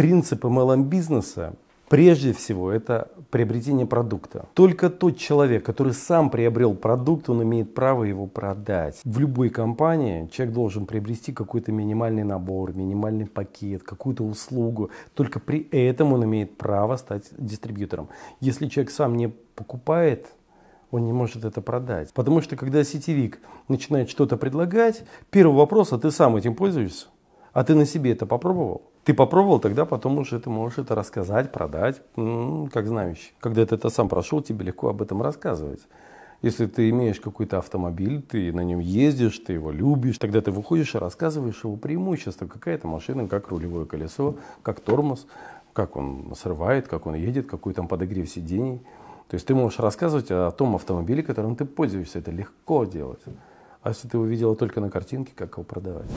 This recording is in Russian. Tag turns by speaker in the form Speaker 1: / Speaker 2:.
Speaker 1: принципы малом бизнеса Прежде всего, это приобретение продукта. Только тот человек, который сам приобрел продукт, он имеет право его продать. В любой компании человек должен приобрести какой-то минимальный набор, минимальный пакет, какую-то услугу. Только при этом он имеет право стать дистрибьютором. Если человек сам не покупает, он не может это продать. Потому что когда сетевик начинает что-то предлагать, первый вопрос, а ты сам этим пользуешься? А ты на себе это попробовал? Ты попробовал, тогда потом уже ты можешь это рассказать, продать, ну, как знающий. Когда ты это сам прошел, тебе легко об этом рассказывать. Если ты имеешь какой-то автомобиль, ты на нем ездишь, ты его любишь, тогда ты выходишь и рассказываешь его преимущества. Какая это машина, как рулевое колесо, как тормоз, как он срывает, как он едет, какой там подогрев сидений. То есть ты можешь рассказывать о том автомобиле, которым ты пользуешься. Это легко делать. А если ты его видела только на картинке, как его продавать?